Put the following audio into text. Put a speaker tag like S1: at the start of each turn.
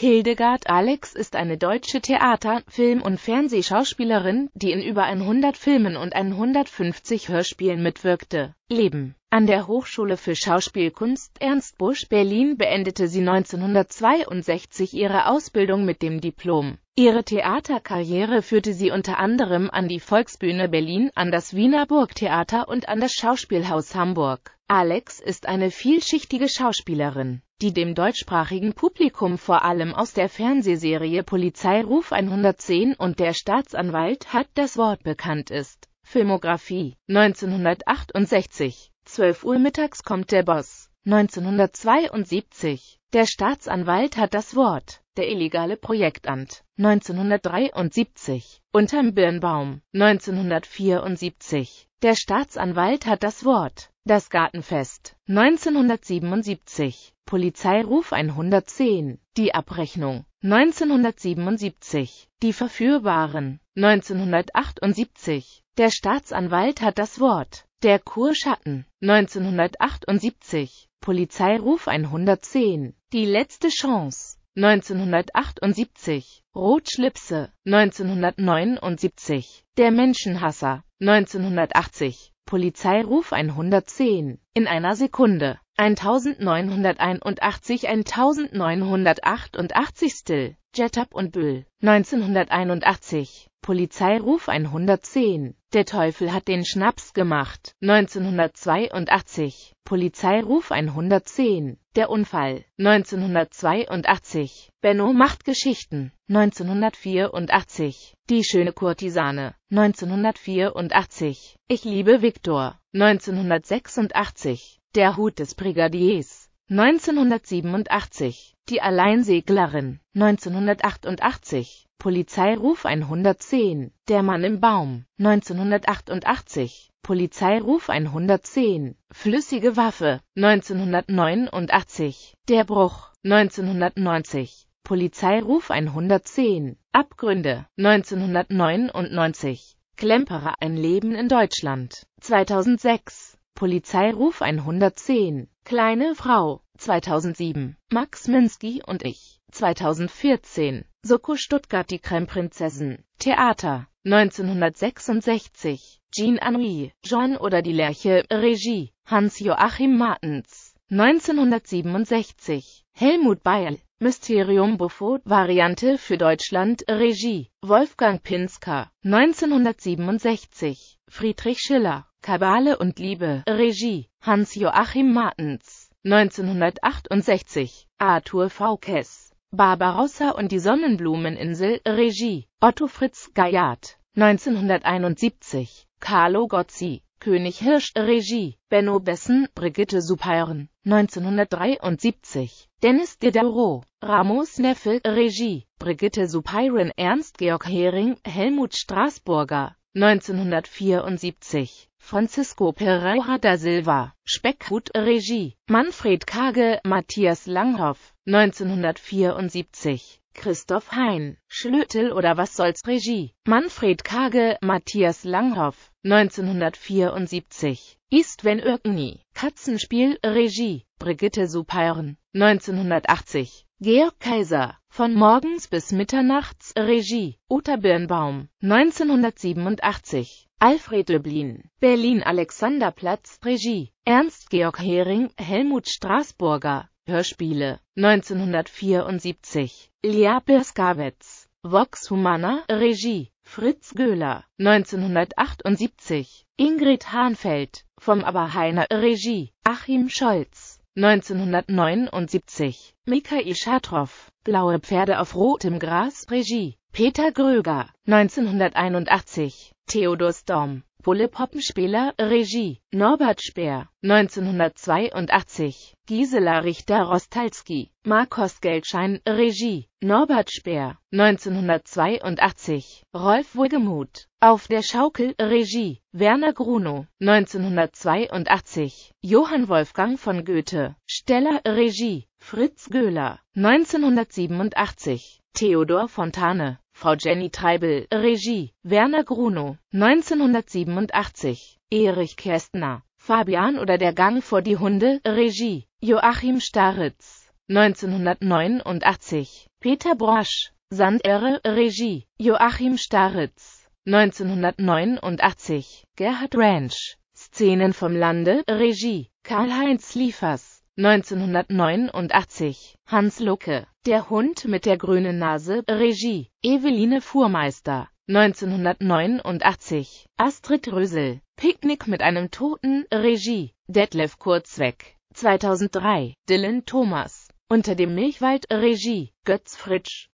S1: Hildegard Alex ist eine deutsche Theater-, Film- und Fernsehschauspielerin, die in über 100 Filmen und 150 Hörspielen mitwirkte. Leben An der Hochschule für Schauspielkunst Ernst Busch Berlin beendete sie 1962 ihre Ausbildung mit dem Diplom Ihre Theaterkarriere führte sie unter anderem an die Volksbühne Berlin, an das Wiener Burgtheater und an das Schauspielhaus Hamburg. Alex ist eine vielschichtige Schauspielerin, die dem deutschsprachigen Publikum vor allem aus der Fernsehserie Polizeiruf 110 und der Staatsanwalt hat das Wort bekannt ist. Filmografie 1968 12 Uhr mittags kommt der Boss 1972 Der Staatsanwalt hat das Wort der illegale Projektant, 1973, unterm Birnbaum, 1974, der Staatsanwalt hat das Wort, das Gartenfest, 1977, Polizeiruf 110, die Abrechnung, 1977, die Verführbaren, 1978, der Staatsanwalt hat das Wort, der Kurschatten, 1978, Polizeiruf 110, die letzte Chance, 1978, Rotschlipse, 1979, Der Menschenhasser, 1980, Polizeiruf 110, in einer Sekunde, 1981 1988 Still, Jetup und Bül, 1981 Polizeiruf 110. Der Teufel hat den Schnaps gemacht. 1982. Polizeiruf 110. Der Unfall. 1982. Benno macht Geschichten. 1984. Die schöne Kurtisane. 1984. Ich liebe Viktor. 1986. Der Hut des Brigadiers. 1987. Die Alleinseglerin. 1988. Polizeiruf 110, Der Mann im Baum, 1988, Polizeiruf 110, Flüssige Waffe, 1989, Der Bruch, 1990, Polizeiruf 110, Abgründe, 1999, Klemperer ein Leben in Deutschland, 2006, Polizeiruf 110, Kleine Frau, 2007, Max Minsky und ich, 2014, Soko Stuttgart Die Cremeprinzessin, Theater, 1966, Jean Anoui, John oder die Lerche, Regie, Hans-Joachim Martens, 1967, Helmut Beil, Mysterium Buffo, Variante für Deutschland, Regie, Wolfgang Pinsker, 1967, Friedrich Schiller, Kabale und Liebe, Regie, Hans-Joachim Martens, 1968, Arthur V. Kess, Barbarossa und die Sonnenblumeninsel, Regie Otto Fritz Gayat, 1971, Carlo Gozzi, König Hirsch, Regie Benno Bessen, Brigitte Supeiren, 1973, Dennis Diderot, Ramos Neffel, Regie Brigitte Supeiren, Ernst Georg Hering, Helmut Straßburger, 1974 Francisco Pereira da Silva, Speckhut, Regie, Manfred Kage, Matthias Langhoff, 1974. Christoph Hein, Schlötel oder was soll's Regie, Manfred Kage, Matthias Langhoff, 1974, Istven wenn Irkni, Katzenspiel, Regie, Brigitte Supeiren, 1980, Georg Kaiser, von morgens bis mitternachts, Regie, Uta Birnbaum, 1987, Alfred Löblin, Berlin Alexanderplatz, Regie, Ernst-Georg Hering, Helmut Straßburger, Hörspiele, 1974, Lia Pirskawetz, Vox Humana, Regie, Fritz Göhler, 1978, Ingrid Hahnfeld, vom Aberheiner, Regie, Achim Scholz, 1979, Mikhail Schatrow, Blaue Pferde auf rotem Gras, Regie, Peter Gröger, 1981, Theodor Storm, Bulle Poppenspieler, Regie, Norbert Speer, 1982, Gisela Richter-Rostalski, Markus Geldschein, Regie, Norbert Speer, 1982, Rolf Wohlgemuth, Auf der Schaukel, Regie, Werner Grunow, 1982, Johann Wolfgang von Goethe, Steller, Regie, Fritz Göhler, 1987 Theodor Fontane, Frau Jenny Treibel, Regie, Werner Grunow, 1987, Erich Kästner, Fabian oder der Gang vor die Hunde, Regie, Joachim Staritz, 1989, Peter Brosch, Sandere, Regie, Joachim Staritz, 1989, Gerhard Rentsch, Szenen vom Lande, Regie, Karl-Heinz Liefers, 1989 Hans Lucke Der Hund mit der grünen Nase Regie Eveline Fuhrmeister 1989 Astrid Rösel Picknick mit einem Toten Regie Detlef Kurzweg, 2003 Dylan Thomas Unter dem Milchwald Regie Götz Fritsch